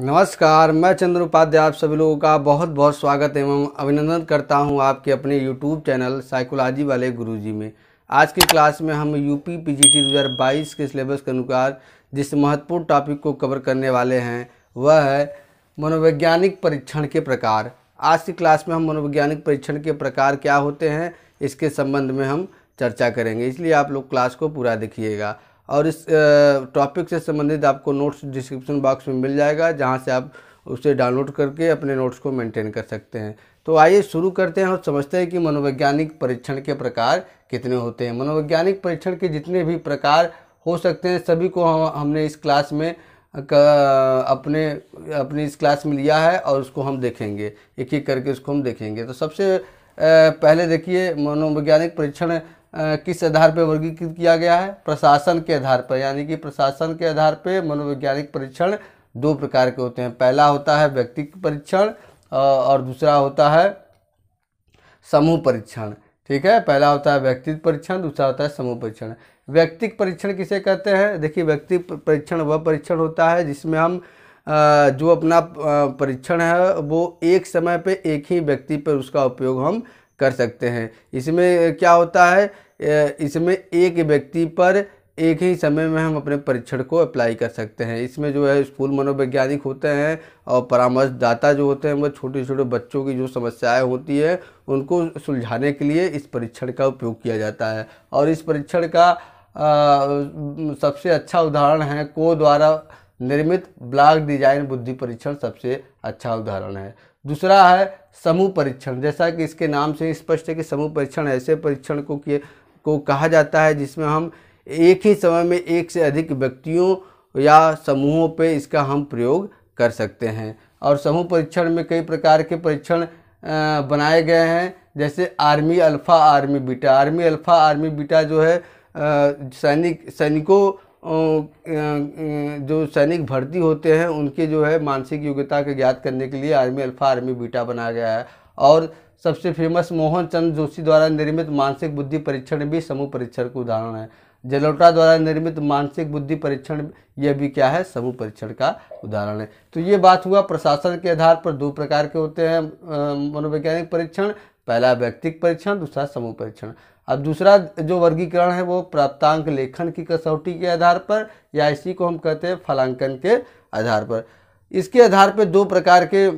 नमस्कार मैं चंद्र उपाध्याय आप सभी लोगों का बहुत बहुत स्वागत एवं अभिनंदन करता हूं आपके अपने यूट्यूब चैनल साइकोलॉजी वाले गुरुजी में आज की क्लास में हम यूपी पी जी के सिलेबस के अनुसार जिस महत्वपूर्ण टॉपिक को कवर करने वाले हैं वह है मनोवैज्ञानिक परीक्षण के प्रकार आज की क्लास में हम मनोवैज्ञानिक परीक्षण के प्रकार क्या होते हैं इसके संबंध में हम चर्चा करेंगे इसलिए आप लोग क्लास को पूरा देखिएगा और इस टॉपिक से संबंधित आपको नोट्स डिस्क्रिप्शन बॉक्स में मिल जाएगा जहाँ से आप उसे डाउनलोड करके अपने नोट्स को मेंटेन कर सकते हैं तो आइए शुरू करते हैं और समझते हैं कि मनोवैज्ञानिक परीक्षण के प्रकार कितने होते हैं मनोवैज्ञानिक परीक्षण के जितने भी प्रकार हो सकते हैं सभी को हम हमने इस क्लास में का अपने अपनी इस क्लास में लिया है और उसको हम देखेंगे एक एक करके उसको हम देखेंगे तो सबसे पहले देखिए मनोवैज्ञानिक परीक्षण किस आधार पर वर्गीकृत किया गया है प्रशासन के आधार पर यानी कि प्रशासन के आधार पर मनोवैज्ञानिक परीक्षण दो प्रकार के होते हैं पहला होता है व्यक्तिक परीक्षण और दूसरा होता है समूह परीक्षण ठीक है पहला होता है व्यक्तित्व परीक्षण दूसरा होता है समूह परीक्षण व्यक्तिक परीक्षण किसे कहते हैं देखिए व्यक्ति परीक्षण वह परीक्षण होता है जिसमें हम जो अपना परीक्षण है वो एक समय पे एक ही व्यक्ति पर उसका उपयोग हम कर सकते हैं इसमें क्या होता है इसमें एक व्यक्ति पर एक ही समय में हम अपने परीक्षण को अप्लाई कर सकते हैं इसमें जो है स्कूल मनोवैज्ञानिक होते हैं और परामर्शदाता जो होते हैं वह छोटे छोटे बच्चों की जो समस्याएं होती है उनको सुलझाने के लिए इस परीक्षण का उपयोग किया जाता है और इस परीक्षण का आ, सबसे अच्छा उदाहरण है को द्वारा निर्मित ब्लॉक डिजाइन बुद्धि परीक्षण सबसे अच्छा उदाहरण है दूसरा है समूह परीक्षण जैसा कि इसके नाम से स्पष्ट है कि समूह परीक्षण ऐसे परीक्षण को किए को कहा जाता है जिसमें हम एक ही समय में एक से अधिक व्यक्तियों या समूहों पे इसका हम प्रयोग कर सकते हैं और समूह परीक्षण में कई प्रकार के परीक्षण बनाए गए हैं जैसे army alpha army beta army alpha army beta जो है सैनिक सैनिकों जो सैनिक भर्ती होते हैं उनके जो है मानसिक योग्यता के ज्ञात करने के लिए आर्मी अल्फ़ा आर्मी बीटा बनाया गया है और सबसे फेमस मोहन चंद जोशी द्वारा निर्मित मानसिक बुद्धि परीक्षण भी समूह परीक्षण का उदाहरण है जलोटा द्वारा निर्मित मानसिक बुद्धि परीक्षण यह भी क्या है समूह परीक्षण का उदाहरण है तो ये बात हुआ प्रशासन के आधार पर दो प्रकार के होते हैं मनोवैज्ञानिक परीक्षण पहला व्यक्तिक परीक्षण दूसरा समूह परीक्षण अब दूसरा जो वर्गीकरण है वो प्राप्तांक लेखन की कसौटी के आधार पर या इसी को हम कहते हैं फलांकन के आधार पर इसके आधार पर दो प्रकार के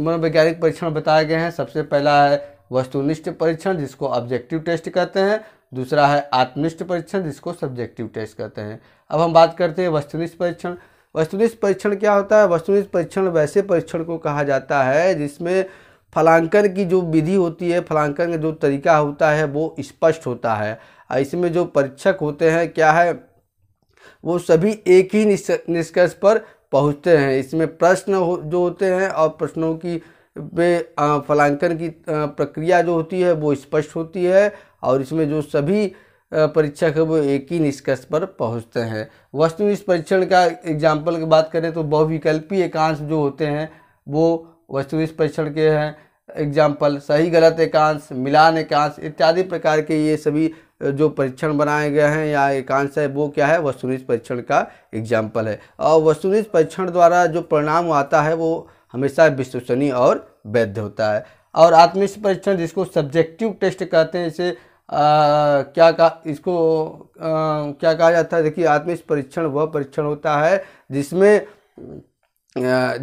मनोवैज्ञानिक परीक्षण बताए गए हैं सबसे पहला है वस्तुनिष्ठ परीक्षण जिसको ऑब्जेक्टिव टेस्ट कहते हैं दूसरा है आत्मनिष्ठ परीक्षण जिसको सब्जेक्टिव टेस्ट कहते हैं अब हम बात करते हैं वस्तुनिष्ठ परीक्षण वस्तुनिष्ठ परीक्षण क्या होता है वस्तुनिष्ठ परीक्षण वैसे परीक्षण को कहा जाता है जिसमें फलांकन की जो विधि होती है फलांकन का जो तरीका होता है वो स्पष्ट होता है इसमें जो परीक्षक होते हैं क्या है वो सभी एक ही निष्कर्ष पर पहुँचते हैं इसमें प्रश्न हो, जो होते हैं और प्रश्नों की वे फलांकन की प्रक्रिया जो होती है वो स्पष्ट होती है और इसमें जो सभी परीक्षक है वो एक ही निष्कर्ष पर पहुंचते हैं इस परीक्षण का एग्जाम्पल की बात करें तो बहुविकल्पी एकांश जो होते हैं वो वस्तुनिष्ठ परीक्षण के हैं एग्जाम्पल सही गलत एकांश मिलान एकांश इत्यादि प्रकार के ये सभी जो परीक्षण बनाए गए हैं या एकांश है वो क्या है वस्तुनिष्ठ परीक्षण का एग्जाम्पल है और वस्तुनिष्ठ परीक्षण द्वारा जो परिणाम आता है वो हमेशा विश्वसनीय और वैध होता है और आत्मनिष्ठ परीक्षण जिसको सब्जेक्टिव टेस्ट कहते हैं इसे आ, क्या का इसको आ, क्या कहा जाता है देखिए आत्मनिष्ठ परीक्षण वह परीक्षण होता है जिसमें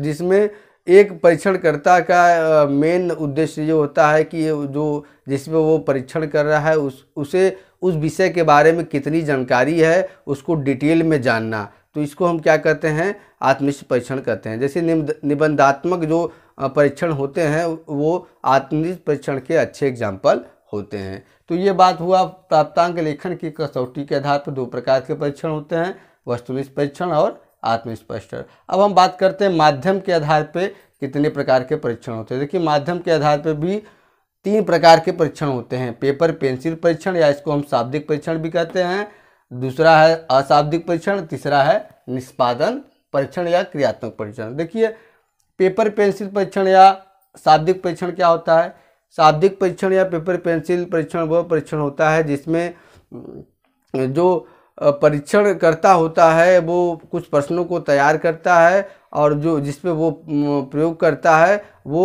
जिसमें एक परीक्षणकर्ता का मेन उद्देश्य ये होता है कि जो जिसमें वो परीक्षण कर रहा है उस उसे उस विषय के बारे में कितनी जानकारी है उसको डिटेल में जानना तो इसको हम क्या कहते हैं आत्मनिष्ठ परीक्षण कहते हैं जैसे निबंधात्मक जो परीक्षण होते हैं वो आत्मनिष्ठ परीक्षण के अच्छे एग्जाम्पल होते हैं तो ये बात हुआ प्राप्तांक लेखन की कसौटी के आधार पर दो प्रकार के परीक्षण होते हैं वस्तुनिष्ठ परीक्षण और आत्मस्पष्ट अब हम बात करते हैं माध्यम के आधार पर कितने प्रकार के परीक्षण होते हैं देखिए माध्यम के आधार पर भी तीन प्रकार के परीक्षण होते हैं पेपर पेंसिल परीक्षण या इसको हम शाब्दिक परीक्षण भी कहते हैं दूसरा है अशाब्दिक परीक्षण तीसरा है निष्पादन परीक्षण या क्रियात्मक परीक्षण देखिए पेपर पेंसिल परीक्षण या शाब्दिक परीक्षण क्या होता है शाब्दिक परीक्षण या पेपर पेंसिल परीक्षण वह परीक्षण होता है जिसमें जो परीक्षण करता होता है वो कुछ प्रश्नों को तैयार करता है और जो जिस पे वो प्रयोग करता है वो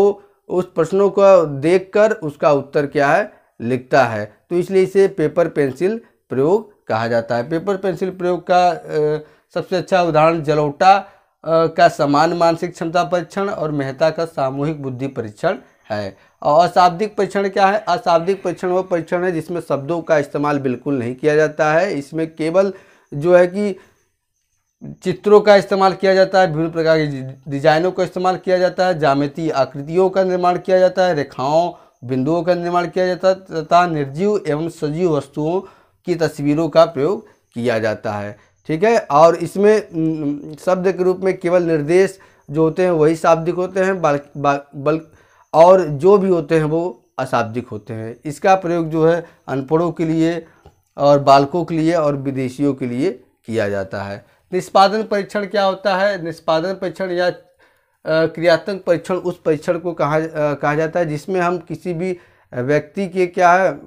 उस प्रश्नों को देखकर उसका उत्तर क्या है लिखता है तो इसलिए इसे पेपर पेंसिल प्रयोग कहा जाता है पेपर पेंसिल प्रयोग का सबसे अच्छा उदाहरण जलोटा का समान मानसिक क्षमता परीक्षण और मेहता का सामूहिक बुद्धि परीक्षण है और अशाब्दिक परीक्षण क्या है अशाब्दिक परीक्षण वह परीक्षण है जिसमें शब्दों का इस्तेमाल बिल्कुल नहीं किया जाता है इसमें केवल जो है कि चित्रों का इस्तेमाल किया जाता है विभिन्न प्रकार के डिजाइनों का इस्तेमाल किया जाता है जामिति आकृतियों का निर्माण किया जाता है रेखाओं बिंदुओं का निर्माण किया जाता है तथा निर्जीव एवं सजीव वस्तुओं की तस्वीरों का प्रयोग किया जाता है ठीक है और इसमें शब्द के रूप में केवल निर्देश जो होते हैं वही शाब्दिक होते हैं बल्कि और जो भी होते हैं वो अशाब्दिक होते हैं इसका प्रयोग जो है अनपढ़ों के लिए और बालकों के लिए और विदेशियों के लिए किया जाता है निष्पादन परीक्षण क्या होता है निष्पादन परीक्षण या क्रियात्मक परीक्षण उस परीक्षण को कहा कहा जाता है जिसमें हम किसी भी व्यक्ति के क्या है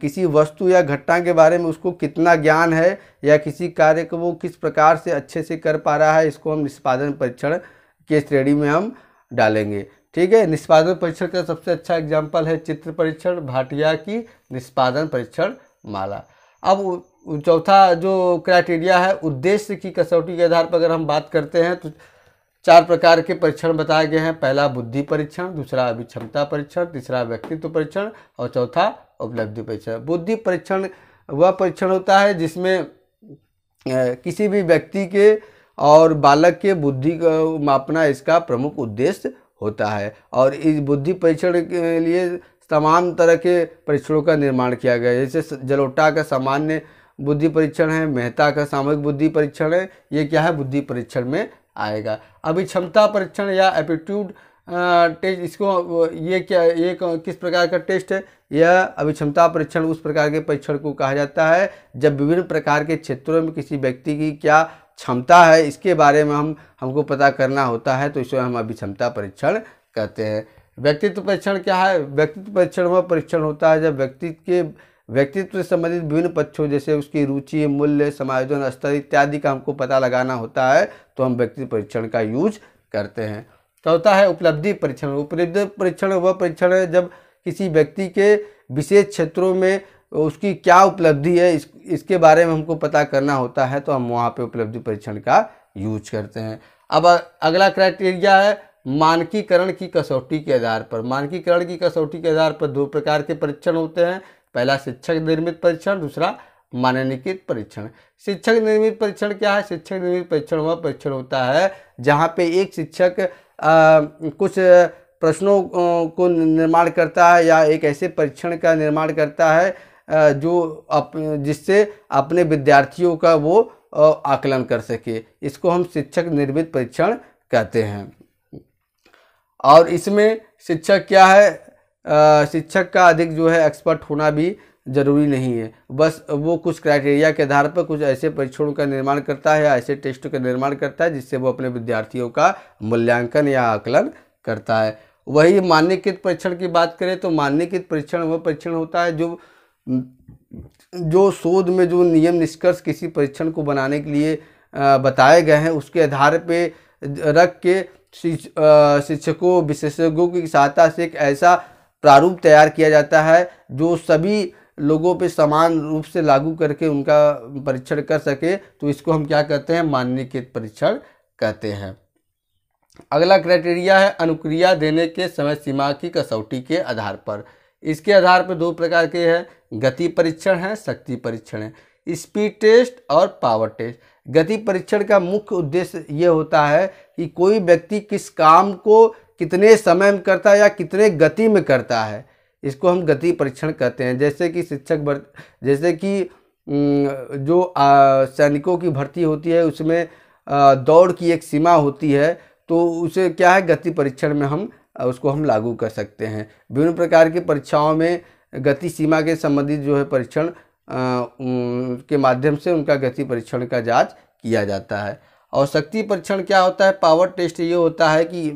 किसी वस्तु या घटना के बारे में उसको कितना ज्ञान है या किसी कार्य को वो किस प्रकार से अच्छे से कर पा रहा है इसको हम निष्पादन परीक्षण के श्रेणी में हम डालेंगे ठीक है निष्पादन परीक्षण का सबसे अच्छा एग्जाम्पल है चित्र परीक्षण भाटिया की निष्पादन परीक्षण माला अब चौथा जो क्राइटेरिया है उद्देश्य की कसौटी के आधार पर अगर हम बात करते हैं तो चार प्रकार के परीक्षण बताए गए हैं पहला बुद्धि परीक्षण दूसरा अभिक्षमता परीक्षण तीसरा व्यक्तित्व परीक्षण और चौथा उपलब्धि परीक्षण बुद्धि परीक्षण वह परीक्षण होता है जिसमें किसी भी व्यक्ति के और बालक के बुद्धि का मापना इसका प्रमुख उद्देश्य होता है और इस बुद्धि परीक्षण के लिए तमाम तरह के परीक्षणों का निर्माण किया गया जैसे जलोटा का सामान्य बुद्धि परीक्षण है मेहता का सामूहिक बुद्धि परीक्षण है ये क्या है बुद्धि परीक्षण में आएगा अभी क्षमता परीक्षण या एप्टीट्यूड टेस्ट इसको ये क्या ये किस प्रकार का टेस्ट है यह अभिक्षमता परीक्षण उस प्रकार के परीक्षण को कहा जाता है जब विभिन्न प्रकार के क्षेत्रों में किसी व्यक्ति की क्या क्षमता है इसके बारे में हम हमको पता करना होता है तो इसमें हम अभी क्षमता परीक्षण कहते हैं व्यक्तित्व परीक्षण क्या है व्यक्तित्व परीक्षण वह परीक्षण होता है जब व्यक्तित्व के व्यक्तित्व से संबंधित विभिन्न पक्षों जैसे उसकी रुचि मूल्य समायोजन स्तर इत्यादि का हमको पता लगाना होता है तो हम व्यक्तित्व परीक्षण का यूज करते हैं चौथा है उपलब्धि परीक्षण उपलब्धि परीक्षण वह परीक्षण है जब किसी व्यक्ति के विशेष क्षेत्रों में उसकी क्या उपलब्धि है इस इसके बारे में हमको पता करना होता है तो हम वहाँ पे उपलब्धि परीक्षण का यूज करते हैं अब अगला क्राइटेरिया है मानकीकरण की कसौटी के आधार पर मानकीकरण की कसौटी के आधार पर दो प्रकार के परीक्षण होते हैं पहला शिक्षक निर्मित परीक्षण दूसरा माननीकृत परीक्षण शिक्षक निर्मित परीक्षण क्या है शिक्षक निर्मित परीक्षण वह परीक्षण होता है जहाँ पे एक शिक्षक कुछ प्रश्नों को निर्माण करता है या एक ऐसे परीक्षण का निर्माण करता है जो आप जिससे अपने विद्यार्थियों का वो आकलन कर सके इसको हम शिक्षक निर्मित परीक्षण कहते हैं और इसमें शिक्षक क्या है शिक्षक का अधिक जो है एक्सपर्ट होना भी जरूरी नहीं है बस वो कुछ क्राइटेरिया के आधार पर कुछ ऐसे परीक्षणों का निर्माण करता है या ऐसे टेस्टों का निर्माण करता है जिससे वो अपने विद्यार्थियों का मूल्यांकन या आकलन करता है वही मान्यकृत परीक्षण की बात करें तो मान्यकृत परीक्षण वह परीक्षण होता है जो जो शोध में जो नियम निष्कर्ष किसी परीक्षण को बनाने के लिए बताए गए हैं उसके आधार पे रख के शिक्षकों विशेषज्ञों की सहायता से एक ऐसा प्रारूप तैयार किया जाता है जो सभी लोगों पे समान रूप से लागू करके उनका परीक्षण कर सके तो इसको हम क्या कहते हैं मान्यकृत परीक्षण कहते हैं अगला क्राइटेरिया है अनुक्रिया देने के समय सीमा की कसौटी के आधार पर इसके आधार पर दो प्रकार के हैं गति परीक्षण है शक्ति परीक्षण है स्पीड टेस्ट और पावर टेस्ट गति परीक्षण का मुख्य उद्देश्य ये होता है कि कोई व्यक्ति किस काम को कितने समय में करता है या कितने गति में करता है इसको हम गति परीक्षण कहते हैं जैसे कि शिक्षक भर जैसे कि जो सैनिकों की भर्ती होती है उसमें दौड़ की एक सीमा होती है तो उसे क्या है गति परीक्षण में हम उसको हम लागू कर सकते हैं विभिन्न प्रकार की परीक्षाओं में गति सीमा के संबंधित जो है परीक्षण के माध्यम से उनका गति परीक्षण का जांच किया जाता है और शक्ति परीक्षण क्या होता है पावर टेस्ट ये होता है कि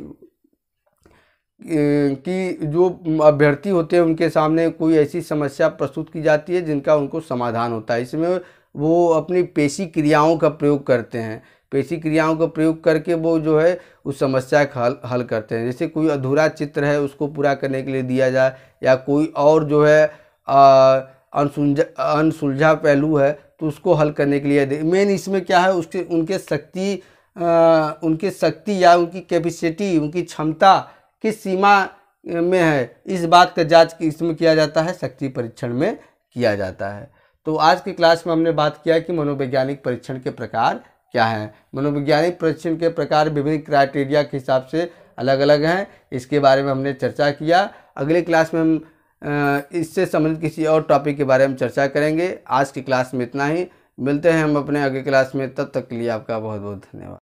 कि जो अभ्यर्थी होते हैं उनके सामने कोई ऐसी समस्या प्रस्तुत की जाती है जिनका उनको समाधान होता है इसमें वो अपनी पेशी क्रियाओं का प्रयोग करते हैं पेशी तो क्रियाओं का प्रयोग करके वो जो है उस समस्या का हल हल करते हैं जैसे कोई अधूरा चित्र है उसको पूरा करने के लिए दिया जाए या कोई और जो है अनसुलझा अनसुलझा पहलू है तो उसको हल करने के लिए मेन इसमें क्या है उसके उनके शक्ति उनके शक्ति या उनकी कैपेसिटी उनकी क्षमता किस सीमा में है इस बात का जांच इसमें किया जाता है शक्ति परीक्षण में किया जाता है तो आज की क्लास में हमने बात किया कि मनोवैज्ञानिक परीक्षण के प्रकार क्या है मनोवैज्ञानिक परीक्षण के प्रकार विभिन्न क्राइटेरिया के हिसाब से अलग अलग हैं इसके बारे में हमने चर्चा किया अगले क्लास में हम इससे संबंधित किसी और टॉपिक के बारे में चर्चा करेंगे आज की क्लास में इतना ही मिलते हैं हम अपने अगले क्लास में तब तक के लिए आपका बहुत बहुत धन्यवाद